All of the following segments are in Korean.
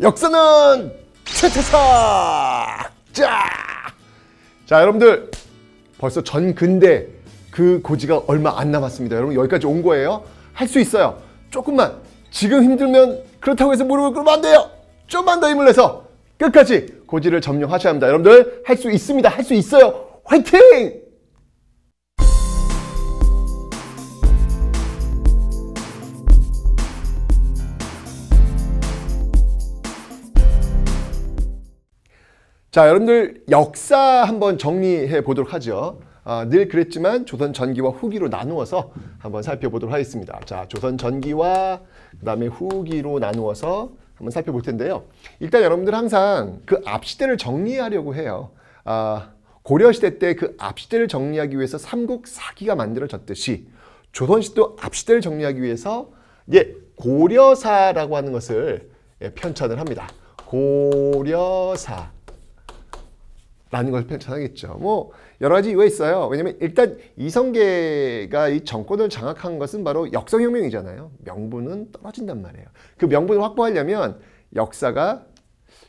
역사는 최태사! 자! 자, 여러분들 벌써 전 근대 그 고지가 얼마 안 남았습니다. 여러분 여기까지 온 거예요. 할 수 있어요. 조금만 지금 힘들면 그렇다고 해서 무릎을 꿇으면 안 돼요. 좀만 더 힘을 내서 끝까지 고지를 점령하셔야 합니다. 여러분들 할 수 있습니다. 할 수 있어요. 화이팅! 자, 여러분들 역사 한번 정리해 보도록 하죠. 아, 늘 그랬지만 조선 전기와 후기로 나누어서 한번 살펴보도록 하겠습니다. 자, 조선 전기와 그다음에 후기로 나누어서 한번 살펴볼 텐데요. 일단 여러분들 항상 그 앞시대를 정리하려고 해요. 아, 고려시대 때 그 앞시대를 정리하기 위해서 삼국사기가 만들어졌듯이 조선시도 앞시대를 정리하기 위해서 예, 고려사라고 하는 것을 예, 편찬을 합니다. 고려사. 라는 것걸 펼쳐나겠죠. 뭐 여러 가지 이유가 있어요. 왜냐면 일단 이성계가 이 정권을 장악한 것은 바로 역성혁명이잖아요. 명분은 떨어진단 말이에요. 그 명분을 확보하려면 역사가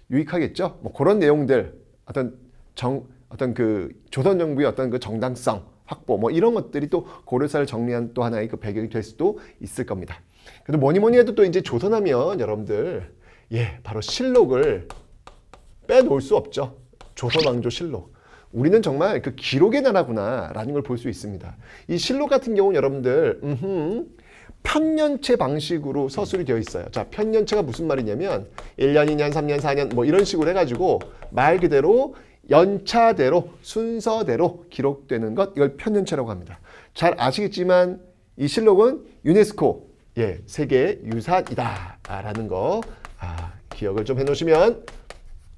유익하겠죠. 뭐 그런 내용들 어떤 정 어떤 그 조선 정부의 어떤 그 정당성 확보 뭐 이런 것들이 또 고려사를 정리한 또 하나의 그 배경이 될 수도 있을 겁니다. 그래도 뭐니 뭐니 해도 또 이제 조선하면 여러분들 예 바로 실록을 빼놓을 수 없죠. 조선왕조 실록. 우리는 정말 그 기록의 나라구나라는 걸 볼 수 있습니다. 이 실록 같은 경우는 여러분들 음흠, 편년체 방식으로 서술이 되어 있어요. 자, 편년체가 무슨 말이냐면 1년, 2년, 3년, 4년 뭐 이런 식으로 해가지고 말 그대로 연차대로 순서대로 기록되는 것 이걸 편년체라고 합니다. 잘 아시겠지만 이 실록은 유네스코 예, 세계 유산이다라는 거 아, 기억을 좀 해놓으시면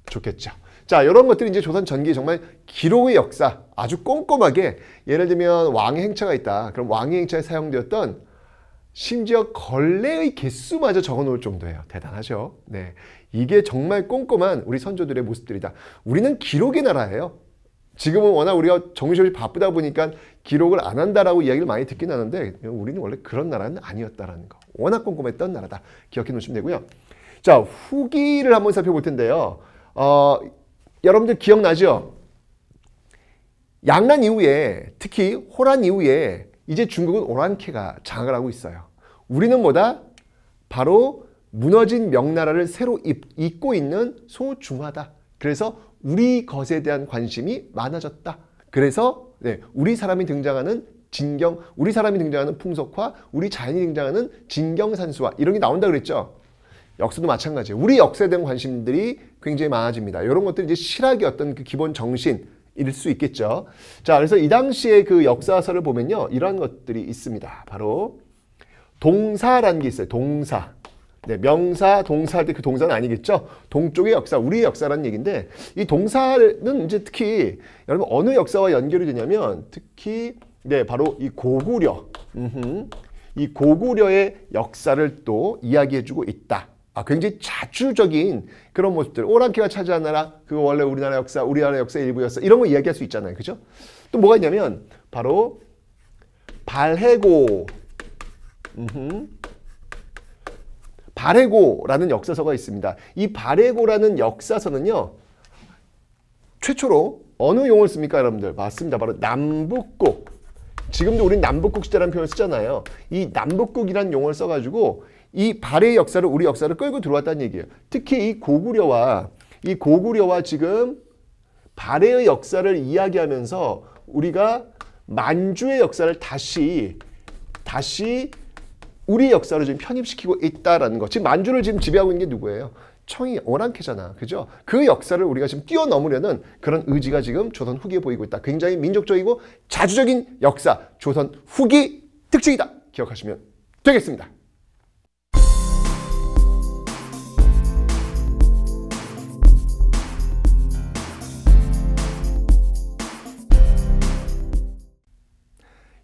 좋겠죠. 자, 이런 것들이 이제 조선 전기 정말 기록의 역사 아주 꼼꼼하게 예를 들면 왕의 행차가 있다. 그럼 왕의 행차에 사용되었던 심지어 걸레의 개수마저 적어 놓을 정도예요. 대단하죠. 네. 이게 정말 꼼꼼한 우리 선조들의 모습들이다. 우리는 기록의 나라예요. 지금은 워낙 우리가 정신없이 바쁘다 보니까 기록을 안 한다라고 이야기를 많이 듣긴 하는데 우리는 원래 그런 나라는 아니었다라는 거. 워낙 꼼꼼했던 나라다. 기억해 놓으시면 되고요. 자, 후기를 한번 살펴볼 텐데요. 어, 여러분들 기억나죠? 양난 이후에 특히 호란 이후에 이제 중국은 오랑캐가 장악을 하고 있어요. 우리는 뭐다? 바로 무너진 명나라를 새로 잇고 있는 소중하다. 그래서 우리 것에 대한 관심이 많아졌다. 그래서 네, 우리 사람이 등장하는 진경, 우리 사람이 등장하는 풍속화, 우리 자연이 등장하는 진경산수화 이런 게 나온다 그랬죠. 역사도 마찬가지예요. 우리 역사에 대한 관심들이 굉장히 많아집니다. 이런 것들이 이제 실학의 어떤 그 기본 정신일 수 있겠죠. 자, 그래서 이당시에그 역사서를 보면요. 이런 것들이 있습니다. 바로 동사라는 게 있어요. 동사. 네, 명사, 동사 할때 그 동사는 아니겠죠? 동쪽의 역사, 우리의 역사라는 얘기인데 이 동사는 이제 특히 여러분 어느 역사와 연결이 되냐면 특히 네, 바로 이 고구려. 음흠, 이 고구려의 역사를 또 이야기해주고 있다. 아, 굉장히 자주적인 그런 모습들. 오랑캐가 차지하느라 그거 원래 우리나라 역사, 우리나라 역사 일부였어. 이런 거 이야기할 수 있잖아요. 그죠? 또 뭐가 있냐면, 바로, 발해고. 음흠. 발해고라는 역사서가 있습니다. 이 발해고라는 역사서는요, 최초로 어느 용어를 씁니까, 여러분들? 맞습니다. 바로 남북국. 지금도 우리 남북국 시대라는 표현을 쓰잖아요. 이 남북국이라는 용어를 써가지고 이 발해의 역사를 우리 역사를 끌고 들어왔다는 얘기예요. 특히 이 고구려와 이 고구려와 지금 발해의 역사를 이야기하면서 우리가 만주의 역사를 다시 다시 우리 역사로 지금 편입시키고 있다라는 거. 지금 만주를 지금 지배하고 있는 게 누구예요? 청이 오랑캐잖아. 그죠? 그 역사를 우리가 지금 뛰어넘으려는 그런 의지가 지금 조선 후기에 보이고 있다. 굉장히 민족적이고 자주적인 역사, 조선 후기 특징이다. 기억하시면 되겠습니다.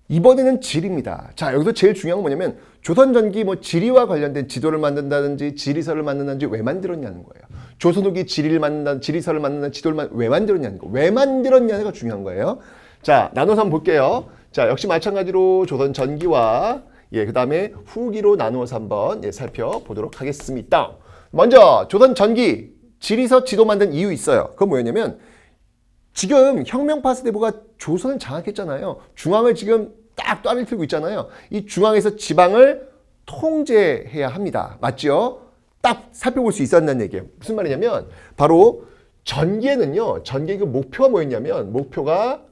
이번에는 질입니다. 자, 여기서 제일 중요한 건 뭐냐면 조선 전기 뭐 지리와 관련된 지도를 만든다든지 지리서를 만든다든지 왜 만들었냐는 거예요. 조선 후기 지리를 만든다, 든 지리서를 지 만든다, 든 지도를 지 만, 왜 만들었냐는 거. 왜 만들었냐가 는 중요한 거예요. 자, 나눠서 한번 볼게요. 자, 역시 마찬가지로 조선 전기와 예, 그다음에 후기로 나누어서 한번 예, 살펴보도록 하겠습니다. 먼저 조선 전기 지리서 지도 만든 이유 있어요. 그건 뭐였냐면 지금 혁명파스 대보가 조선은 장악했잖아요. 중앙을 지금 딱 ጧ를 틀고 있잖아요. 이 중앙에서 지방을 통제해야 합니다. 맞죠? 딱 살펴볼 수 있었다는 얘기예요. 무슨 말이냐면 바로 전개는요. 전개의 그 목표가 뭐였냐면 목표가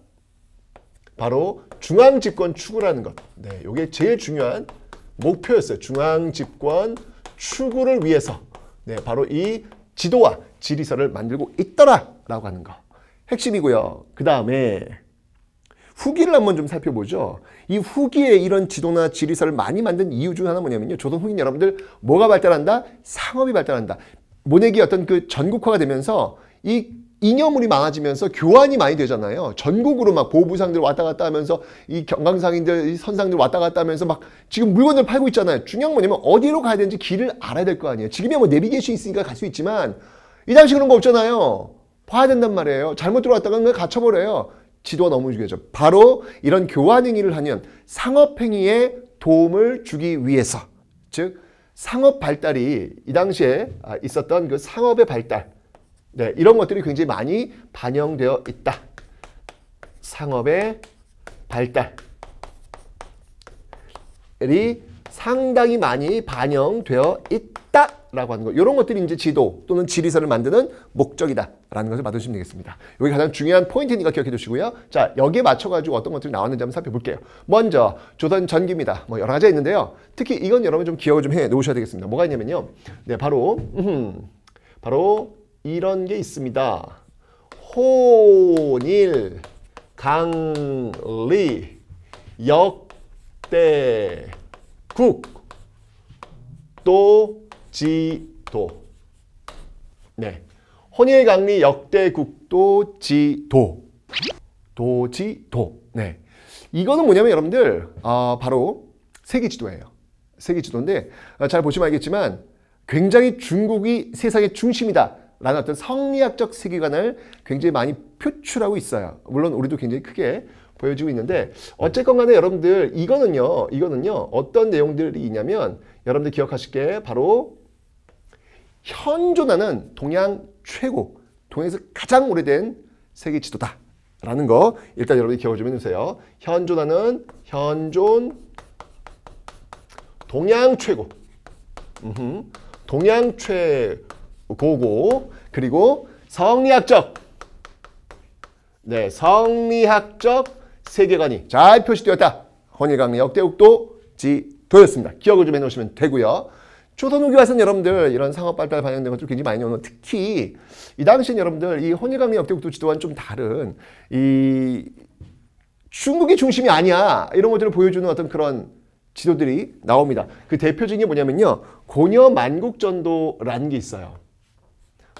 바로 중앙집권 추구라는 것. 네, 이게 제일 중요한 목표였어요. 중앙집권 추구를 위해서 네, 바로 이 지도와 지리서를 만들고 있더라라고 하는 거. 핵심이고요. 그 다음에 후기를 한번 좀 살펴보죠. 이 후기에 이런 지도나 지리서를 많이 만든 이유 중 하나 뭐냐면요. 조선 후인 여러분들 뭐가 발달한다? 상업이 발달한다. 모내기 어떤 그 전국화가 되면서 이 이념물이 많아지면서 교환이 많이 되잖아요. 전국으로 막 보부상들 왔다 갔다 하면서 이 경강상인들, 이 선상들 왔다 갔다 하면서 막 지금 물건을 팔고 있잖아요. 중요한 뭐냐면 어디로 가야 되는지 길을 알아야 될 거 아니에요. 지금이야 뭐내비게이션 있으니까 갈 수 있지만 이 당시 그런 거 없잖아요. 봐야 된단 말이에요. 잘못 들어왔다가 그냥 갇혀버려요. 지도가 너무 중요하죠. 바로 이런 교환행위를 하면 상업행위에 도움을 주기 위해서 즉 상업 발달이 이 당시에 아, 있었던 그 상업의 발달 네, 이런 것들이 굉장히 많이 반영되어 있다. 상업의 발달이 상당히 많이 반영되어 있다라고 하는 거. 이런 것들이 이제 지도 또는 지리서를 만드는 목적이다. 라는 것을 맞으시면 되겠습니다. 여기 가장 중요한 포인트니까 기억해 주시고요. 자, 여기에 맞춰가지고 어떤 것들이 나왔는지 한번 살펴볼게요. 먼저, 조선 전기입니다. 뭐 여러 가지가 있는데요. 특히 이건 여러분 좀 기억을 좀 해 놓으셔야 되겠습니다. 뭐가 있냐면요. 네, 바로, 음, 바로 이런 게 있습니다. 혼일, 강리, 역대, 국, 또, 지도. 네. 혼일강리 역대 국도지도 도지도 네 이거는 뭐냐면 여러분들 어, 바로 세계지도예요 세계지도인데 어, 아, 잘 보시면 알겠지만 굉장히 중국이 세상의 중심이다 라는 어떤 성리학적 세계관을 굉장히 많이 표출하고 있어요 물론 우리도 굉장히 크게 보여지고 있는데 어쨌건 간에 여러분들 이거는요 이거는요 어떤 내용들이 있냐면 여러분들 기억하실 게 바로 현존하는 동양 최고, 동양에서 가장 오래된 세계 지도다. 라는 거 일단 여러분이 기억을 좀 해주세요. 현존하는 현존 동양 최고 음흠. 동양 최고고 그리고 성리학적 네 성리학적 세계관이 잘 표시되었다. 헌일강의 역대국도 지도였습니다. 기억을 좀 해놓으시면 되고요. 초선후기와서는 여러분들 이런 상업 발달 반영된 것들 굉장히 많이 오는 특히 이 당시엔 여러분들 이 혼일강의 역대국도 지도와는 좀 다른 이 중국이 중심이 아니야 이런 것들을 보여주는 어떤 그런 지도들이 나옵니다. 그 대표적인 게 뭐냐면요. 고녀 만국전도라는 게 있어요.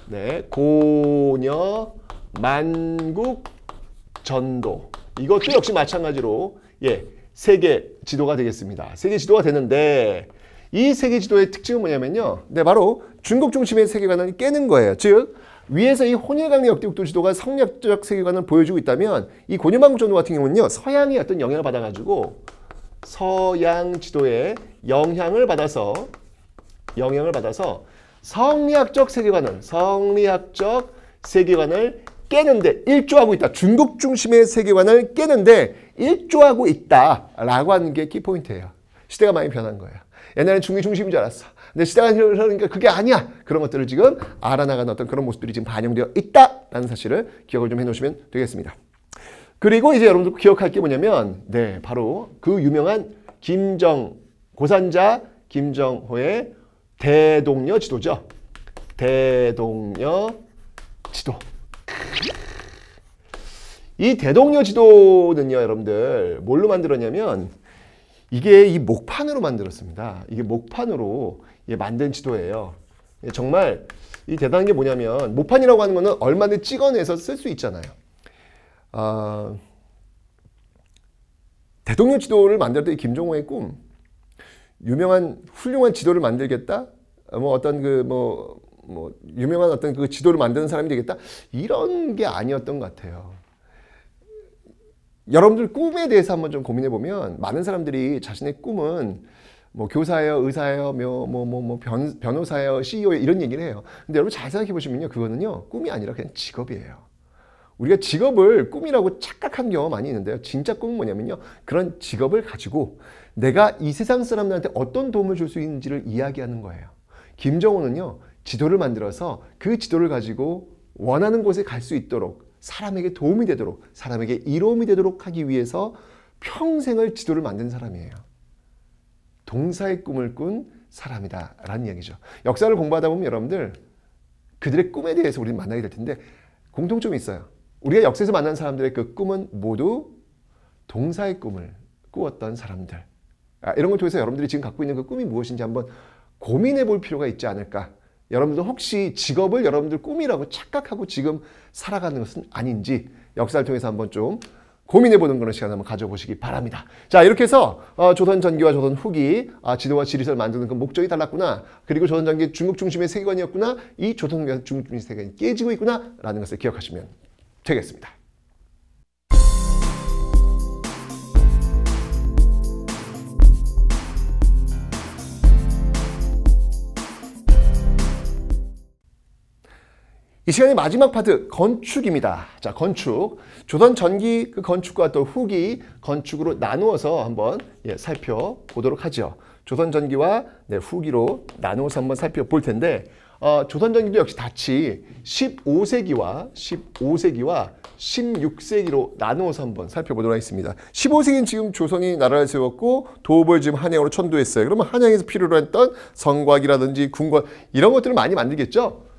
네, 고녀 만국전도 이것도 역시 마찬가지로 예 세계 지도가 되겠습니다. 세계 지도가 되는데 이 세계 지도의 특징은 뭐냐면요. 네, 바로 중국 중심의 세계관을 깨는 거예요. 즉, 위에서 이 혼일강의 역대국도 지도가 성략적 세계관을 보여주고 있다면 이 고뉴만국 정도 같은 경우는요. 서양의 어떤 영향을 받아가지고 서양 지도의 영향을 받아서 영향을 받아서 성리학적 세계관은 성리학적 세계관을 깨는데 일조하고 있다. 중국 중심의 세계관을 깨는데 일조하고 있다라고 하는 게 키포인트예요. 시대가 많이 변한 거예요. 옛날엔 중위 중심인 줄 알았어. 근데 시대가 흐르니까 그게 아니야. 그런 것들을 지금 알아나가는 어떤 그런 모습들이 지금 반영되어 있다라는 사실을 기억을 좀 해놓으시면 되겠습니다. 그리고 이제 여러분들 기억할 게 뭐냐면 네 바로 그 유명한 김정 고산자 김정호의 대동여 지도죠. 대동여 지도. 이 대동여 지도는요, 여러분들 뭘로 만들었냐면 이게 이 목판으로 만들었습니다. 이게 목판으로 만든 지도예요. 예, 정말 이 대단한 게 뭐냐면 목판이라고 하는 거는 얼마든 찍어내서 쓸 수 있잖아요. 아, 대통령 지도를 만들 때 김정호의 꿈, 유명한 훌륭한 지도를 만들겠다. 뭐 어떤 그 뭐 뭐 유명한 어떤 그 지도를 만드는 사람이 되겠다 이런 게 아니었던 것 같아요. 여러분들 꿈에 대해서 한번 좀 고민해 보면 많은 사람들이 자신의 꿈은 뭐 교사예요, 의사예요, 뭐뭐뭐 뭐, 뭐, 뭐 변, 변호사예요, CEO예요 이런 얘기를 해요. 근데 여러분 잘 생각해 보시면요, 그거는요 꿈이 아니라 그냥 직업이에요. 우리가 직업을 꿈이라고 착각한 경우 많이 있는데요. 진짜 꿈은 뭐냐면요. 그런 직업을 가지고 내가 이 세상 사람들한테 어떤 도움을 줄 수 있는지를 이야기하는 거예요. 김정호는요. 지도를 만들어서 그 지도를 가지고 원하는 곳에 갈 수 있도록 사람에게 도움이 되도록 사람에게 이로움이 되도록 하기 위해서 평생을 지도를 만든 사람이에요. 동사의 꿈을 꾼 사람이다 라는 이야기죠. 역사를 공부하다 보면 여러분들 그들의 꿈에 대해서 우리는 만나게 될 텐데 공통점이 있어요. 우리가 역사에서 만난 사람들의 그 꿈은 모두 동사의 꿈을 꾸었던 사람들. 아, 이런 걸 통해서 여러분들이 지금 갖고 있는 그 꿈이 무엇인지 한번 고민해 볼 필요가 있지 않을까 여러분들 혹시 직업을 여러분들 꿈이라고 착각하고 지금 살아가는 것은 아닌지 역사를 통해서 한번 좀 고민해보는 그런 시간 을 한번 가져보시기 바랍니다. 자 이렇게 해서 어, 조선 전기와 조선 후기 아, 지도와 지리서를 만드는 그 목적이 달랐구나. 그리고 조선 전기 중국 중심의 세계관이었구나. 이 조선 중국 중심 세계관이 깨지고 있구나라는 것을 기억하시면 되겠습니다. 이 시간의 마지막 파트 건축입니다. 자, 건축. 조선 전기 그 건축과 또 후기 건축으로 나누어서 한번 예, 살펴보도록 하죠. 조선 전기와 네, 후기로 나누어서 한번 살펴볼 텐데 어, 조선 전기도 역시 같이 15세기와 15세기와 16세기로 나누어서 한번 살펴보도록 하겠습니다. 15세기는 지금 조선이 나라를 세웠고 도읍을 지금 한양으로 천도했어요. 그러면 한양에서 필요로 했던 성곽이라든지 궁궐 이런 것들을 많이 만들겠죠.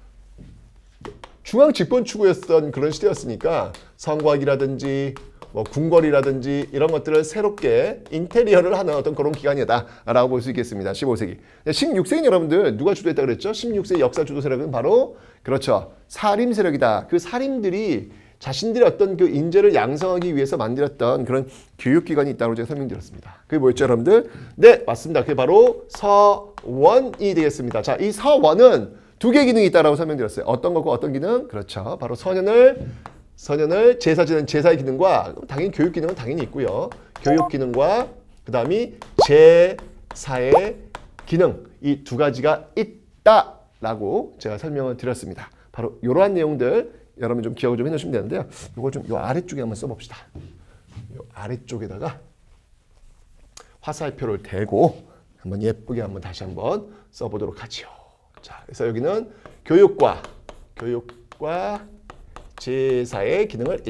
중앙 집권 추구였던 그런 시대였으니까 선곽이라든지 뭐 궁궐이라든지 이런 것들을 새롭게 인테리어를 하는 어떤 그런 기간이다라고 볼 수 있겠습니다. 15세기. 16세기 여러분들 누가 주도했다 그랬죠? 16세 기 역사 주도 세력은 바로 그렇죠. 사림 세력이다. 그 사림들이 자신들의 어떤 그 인재를 양성하기 위해서 만들었던 그런 교육기관이 있다고 제가 설명드렸습니다. 그게 뭐였죠, 여러분들? 네, 맞습니다. 그게 바로 서원이 되겠습니다. 자, 이 서원은 두 개의 기능이 있다라고 설명드렸어요. 어떤 거고 어떤 기능? 그렇죠. 바로 선연을 선연을 제사 지는 제사의 기능과 당연히 교육 기능은 당연히 있고요. 교육 기능과 그다음이 제사의 기능 이 두 가지가 있다라고 제가 설명을 드렸습니다. 바로 이러한 내용들 여러분 좀 기억을 좀 해놓으시면 되는데요. 이거좀이 아래쪽에 한번 써봅시다. 이 아래쪽에다가 화살표를 대고 한번 예쁘게 한번 다시 한번 써보도록 하지요. 자, 그래서 여기는 교육과, 교육과 제사의 기능을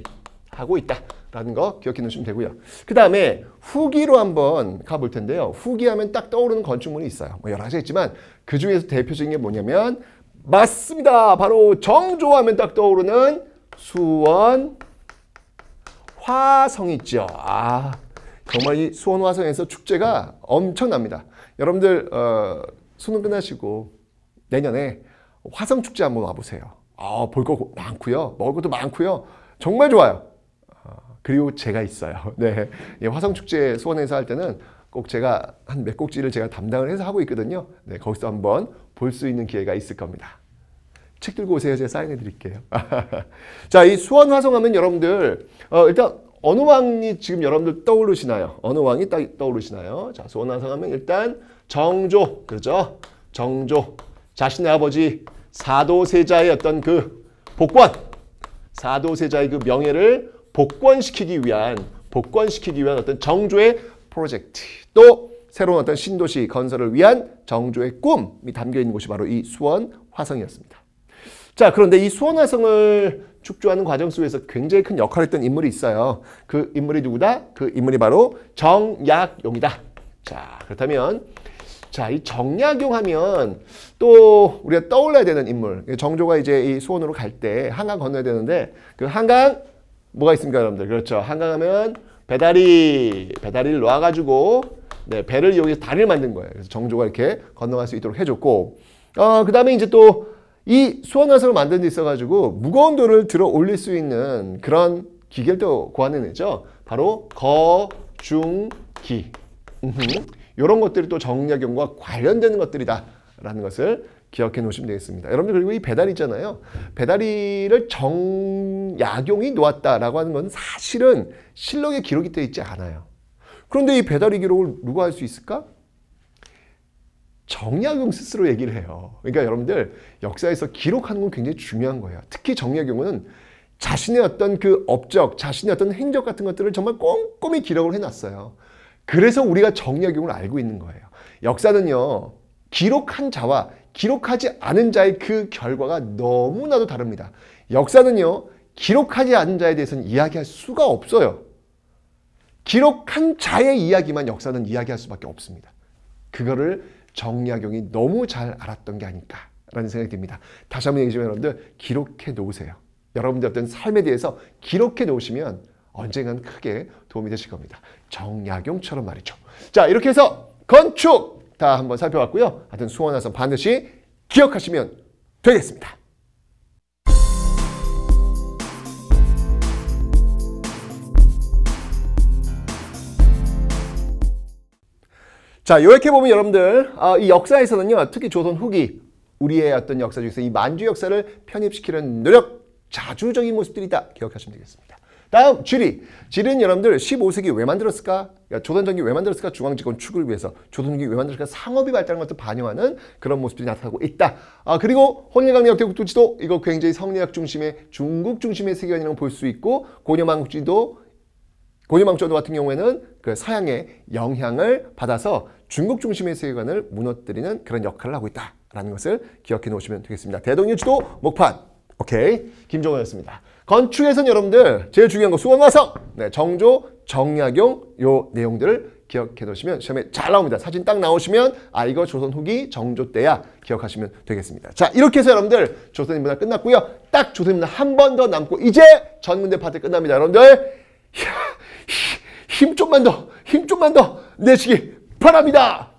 하고 있다. 라는 거 기억해 놓으시면 되고요. 그 다음에 후기로 한번 가볼 텐데요. 후기하면 딱 떠오르는 건축물이 있어요. 뭐 여러 가지 있지만 그 중에서 대표적인 게 뭐냐면 맞습니다. 바로 정조하면 딱 떠오르는 수원 화성이죠. 아 정말 이 수원 화성에서 축제가 엄청납니다. 여러분들 어, 수능 끝나시고 내년에 화성축제 한번 와보세요. 아, 볼 거 많고요. 먹을 것도 많고요. 정말 좋아요. 아, 그리고 제가 있어요. 네. 예, 화성축제 수원에서 할 때는 꼭 제가 한 몇꼭지를 제가 담당을 해서 하고 있거든요. 네, 거기서 한번 볼 수 있는 기회가 있을 겁니다. 책 들고 오세요. 제가 사인해 드릴게요. 자, 이 수원 화성하면 여러분들 어, 일단 어느 왕이 지금 여러분들 떠오르시나요? 어느 왕이 떠, 떠오르시나요? 자, 수원 화성하면 일단 정조, 그죠? 렇 정조, 자신의 아버지 사도세자의 어떤 그 복권, 사도세자의 그 명예를 복권시키기 위한 복권시키기 위한 어떤 정조의 프로젝트 또 새로운 어떤 신도시 건설을 위한 정조의 꿈이 담겨 있는 곳이 바로 이 수원 화성이었습니다. 자 그런데 이 수원 화성을 축조하는 과정 속에서 굉장히 큰 역할을 했던 인물이 있어요. 그 인물이 누구다? 그 인물이 바로 정약용이다. 자 그렇다면 자, 이 정약용 하면 또 우리가 떠올려야 되는 인물. 예, 정조가 이제 이 수원으로 갈 때 한강 건너야 되는데 그 한강 뭐가 있습니까, 여러분들? 그렇죠. 한강 하면 배다리, 배다리를 놔가지고 네, 배를 이용해서 다리를 만든 거예요. 그래서 정조가 이렇게 건너갈 수 있도록 해줬고 어, 그 다음에 이제 또 이 수원화석을 만든 데 있어가지고 무거운 돌을 들어 올릴 수 있는 그런 기계를 또 고안해냈죠. 바로 거중기. 이런 것들이 또 정약용과 관련되는 것들이다라는 것을 기억해 놓으시면 되겠습니다. 여러분들 그리고 이배달 있잖아요. 배달이를 정약용이 놓았다라고 하는 건 사실은 실록에 기록이 되어 있지 않아요. 그런데 이 배달이 기록을 누가 할 수 있을까? 정약용 스스로 얘기를 해요. 그러니까 여러분들 역사에서 기록하는 건 굉장히 중요한 거예요. 특히 정약용은 자신의 어떤 그 업적, 자신의 어떤 행적 같은 것들을 정말 꼼꼼히 기록을 해놨어요. 그래서 우리가 정약용을 알고 있는 거예요. 역사는요. 기록한 자와 기록하지 않은 자의 그 결과가 너무나도 다릅니다. 역사는요. 기록하지 않은 자에 대해서는 이야기할 수가 없어요. 기록한 자의 이야기만 역사는 이야기할 수밖에 없습니다. 그거를 정약용이 너무 잘 알았던 게 아닐까라는 생각이 듭니다. 다시 한번 얘기해 주 여러분들 기록해 놓으세요. 여러분들 어떤 삶에 대해서 기록해 놓으시면 언젠간 크게 도움이 되실 겁니다. 정약용처럼 말이죠. 자 이렇게 해서 건축 다 한번 살펴봤고요. 하여튼 수원화선 반드시 기억하시면 되겠습니다. 자, 요렇게 보면 여러분들 아, 이 역사에서는요, 특히 조선 후기 우리의 어떤 역사 중에서 이 만주 역사를 편입시키는 노력, 자주적인 모습들이다 기억하시면 되겠습니다. 다음 지리. 지리는 여러분들 15세기 왜 만들었을까? 조선전기 왜 만들었을까? 중앙집권 축을 위해서. 조선전기 왜 만들었을까? 상업이 발달한 것도 반영하는 그런 모습들이 나타나고 있다. 아 그리고 혼일강리 역대국도지도 이거 굉장히 성리학 중심의 중국 중심의 세계관이라고 볼 수 있고 고녀망국지도고녀망지도 같은 경우에는 그 서양의 영향을 받아서 중국 중심의 세계관을 무너뜨리는 그런 역할을 하고 있다라는 것을 기억해 놓으시면 되겠습니다. 대동유지도 목판. 오케이. 김종호였습니다. 건축에서는 여러분들 제일 중요한 거 수건 화성, 네, 정조, 정약용 요 내용들을 기억해 놓으시면 시험에 잘 나옵니다. 사진 딱 나오시면 아 이거 조선 후기 정조 때야 기억하시면 되겠습니다. 자 이렇게 해서 여러분들 조선인문화 끝났고요. 딱 조선인문화 한번 더 남고 이제 전문대 파트 끝납니다. 여러분들 힘 좀만 더, 힘 좀만 더 내시기 바랍니다.